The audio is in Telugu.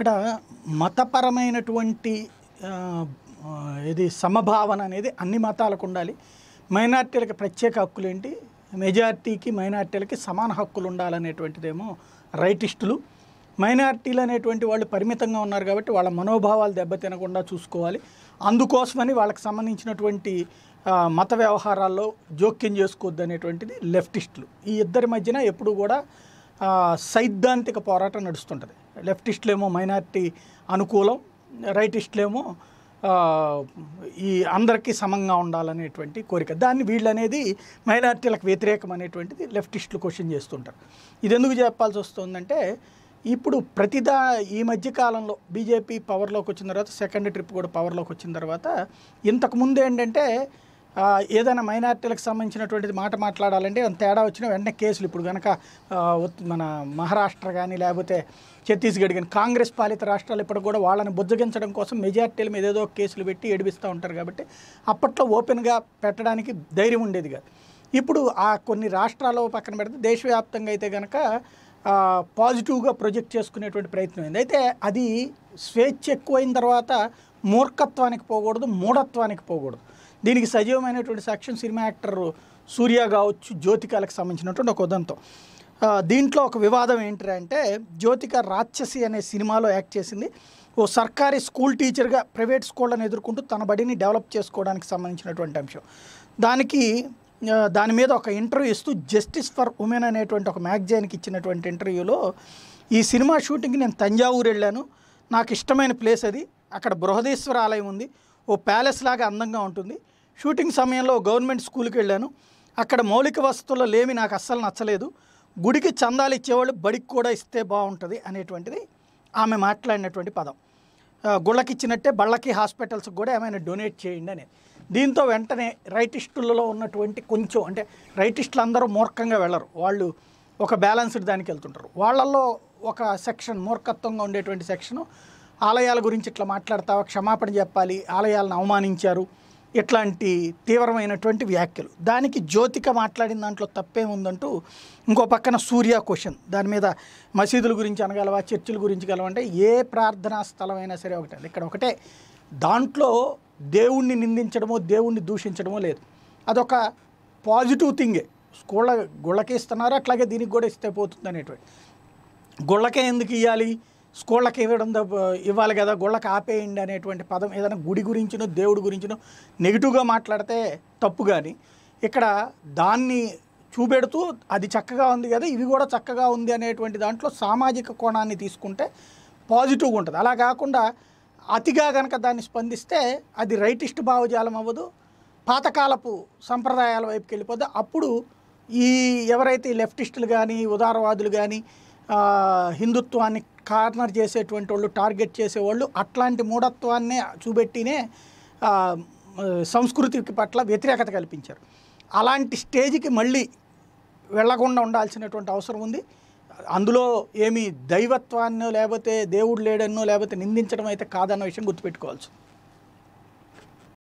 ఇక్కడ మతపరమైనటువంటి ఇది సమభావన అనేది అన్ని మతాలకు ఉండాలి మైనార్టీలకు ప్రత్యేక హక్కులేంటి మెజార్టీకి మైనార్టీలకి సమాన హక్కులు ఉండాలనేటువంటిదేమో రైటిస్టులు మైనార్టీలు అనేటువంటి వాళ్ళు పరిమితంగా ఉన్నారు కాబట్టి వాళ్ళ మనోభావాలు దెబ్బతినకుండా చూసుకోవాలి అందుకోసమని వాళ్ళకి సంబంధించినటువంటి మత వ్యవహారాల్లో జోక్యం చేసుకోవద్దు అనేటువంటిది లెఫ్టిస్టులు ఈ ఇద్దరి మధ్యన ఎప్పుడు కూడా సైద్ధాంతిక పోరాటం నడుస్తుంటుంది ఏమో మైనార్టీ అనుకూలం ఏమో ఈ అందరికీ సమంగా ఉండాలనేటువంటి కోరిక దాన్ని వీళ్ళనేది మైనార్టీలకు వ్యతిరేకం అనేటువంటిది లెఫ్టిస్టులు క్వశ్చన్ చేస్తుంటారు ఇది ఎందుకు చెప్పాల్సి వస్తుందంటే ఇప్పుడు ప్రతిదా ఈ మధ్య కాలంలో బీజేపీ పవర్లోకి వచ్చిన తర్వాత సెకండ్ ట్రిప్ కూడా పవర్లోకి వచ్చిన తర్వాత ఇంతకుముందు ఏంటంటే ఏదైనా మైనార్టీలకు సంబంధించినటువంటిది మాట మాట్లాడాలంటే తేడా వచ్చిన వెంటనే కేసులు ఇప్పుడు కనుక మన మహారాష్ట్ర కానీ లేకపోతే ఛత్తీస్గఢ్ కానీ కాంగ్రెస్ పాలిత రాష్ట్రాలు ఇప్పుడు కూడా వాళ్ళని బుజ్జగించడం కోసం మెజార్టీల మీద ఏదో కేసులు పెట్టి ఏడిపిస్తూ ఉంటారు కాబట్టి అప్పట్లో ఓపెన్గా పెట్టడానికి ధైర్యం ఉండేది కాదు ఇప్పుడు ఆ కొన్ని రాష్ట్రాల పక్కన పెడితే దేశవ్యాప్తంగా అయితే కనుక పాజిటివ్గా ప్రొజెక్ట్ చేసుకునేటువంటి ప్రయత్నం అయింది అయితే అది స్వేచ్ఛ ఎక్కువైన తర్వాత మూర్ఖత్వానికి పోకూడదు మూఢత్వానికి పోకూడదు దీనికి సజీవమైనటువంటి సాక్ష్యం సినిమా యాక్టర్ సూర్య కావచ్చు జ్యోతికలకు సంబంధించినటువంటి ఒక ఉదంతం దీంట్లో ఒక వివాదం ఏంటి అంటే జ్యోతిక రాక్షసి అనే సినిమాలో యాక్ట్ చేసింది ఓ సర్కారీ స్కూల్ టీచర్గా ప్రైవేట్ స్కూళ్ళను ఎదుర్కొంటూ తన బడిని డెవలప్ చేసుకోవడానికి సంబంధించినటువంటి అంశం దానికి దాని మీద ఒక ఇంటర్వ్యూ ఇస్తూ జస్టిస్ ఫర్ ఉమెన్ అనేటువంటి ఒక మ్యాగజైన్కి ఇచ్చినటువంటి ఇంటర్వ్యూలో ఈ సినిమా షూటింగ్కి నేను తంజావూరు వెళ్ళాను నాకు ఇష్టమైన ప్లేస్ అది అక్కడ బృహదేశ్వర ఆలయం ఉంది ఓ ప్యాలెస్ లాగా అందంగా ఉంటుంది షూటింగ్ సమయంలో గవర్నమెంట్ స్కూల్కి వెళ్ళాను అక్కడ మౌలిక వసతులు లేమి నాకు అస్సలు నచ్చలేదు గుడికి చందాలు ఇచ్చేవాళ్ళు బడికి కూడా ఇస్తే బాగుంటుంది అనేటువంటిది ఆమె మాట్లాడినటువంటి పదం గుళ్ళకి ఇచ్చినట్టే బళ్ళకి హాస్పిటల్స్కి కూడా ఏమైనా డొనేట్ చేయండి అనేది దీంతో వెంటనే రైటిస్టులలో ఉన్నటువంటి కొంచెం అంటే రైటిస్టులు అందరూ మూర్ఖంగా వెళ్ళరు వాళ్ళు ఒక బ్యాలెన్స్డ్ దానికి వెళ్తుంటారు వాళ్ళల్లో ఒక సెక్షన్ మూర్ఖత్వంగా ఉండేటువంటి సెక్షను ఆలయాల గురించి ఇట్లా మాట్లాడతావా క్షమాపణ చెప్పాలి ఆలయాలను అవమానించారు ఇట్లాంటి తీవ్రమైనటువంటి వ్యాఖ్యలు దానికి జ్యోతిక మాట్లాడిన దాంట్లో తప్పేముందంటూ ఇంకో పక్కన సూర్య క్వశ్చన్ దాని మీద మసీదుల గురించి అనగలవా చర్చిల గురించి కలవంటే ఏ ప్రార్థనా స్థలం అయినా సరే ఒకటే ఇక్కడ ఒకటే దాంట్లో దేవుణ్ణి నిందించడమో దేవుణ్ణి దూషించడమో లేదు అదొక పాజిటివ్ థింగే గుళ్ళ గుళ్ళకే ఇస్తున్నారు అట్లాగే దీనికి కూడా ఇస్తే పోతుంది అనేటువంటి గుళ్ళకే ఎందుకు ఇవ్వాలి స్కూళ్ళకి ఇవ్వడం ఇవ్వాలి కదా గుళ్ళకి ఆపేయండి అనేటువంటి పదం ఏదైనా గుడి గురించినో దేవుడి గురించినో నెగిటివ్గా మాట్లాడితే తప్పు కానీ ఇక్కడ దాన్ని చూపెడుతూ అది చక్కగా ఉంది కదా ఇవి కూడా చక్కగా ఉంది అనేటువంటి దాంట్లో సామాజిక కోణాన్ని తీసుకుంటే పాజిటివ్గా ఉంటుంది అలా కాకుండా అతిగా కనుక దాన్ని స్పందిస్తే అది రైటిస్ట్ భావజాలం అవ్వదు పాతకాలపు సంప్రదాయాల వైపుకి వెళ్ళిపోతే అప్పుడు ఈ ఎవరైతే లెఫ్టిస్టులు కానీ ఉదారవాదులు కానీ హిందుత్వాన్ని కార్నర్ చేసేటువంటి వాళ్ళు టార్గెట్ చేసేవాళ్ళు అట్లాంటి మూఢత్వాన్ని చూపెట్టినే సంస్కృతికి పట్ల వ్యతిరేకత కల్పించారు అలాంటి స్టేజ్కి మళ్ళీ వెళ్లకుండా ఉండాల్సినటువంటి అవసరం ఉంది అందులో ఏమి దైవత్వాన్నో లేకపోతే దేవుడు లేడన్నో లేకపోతే నిందించడం అయితే కాదన్న విషయం గుర్తుపెట్టుకోవాల్సింది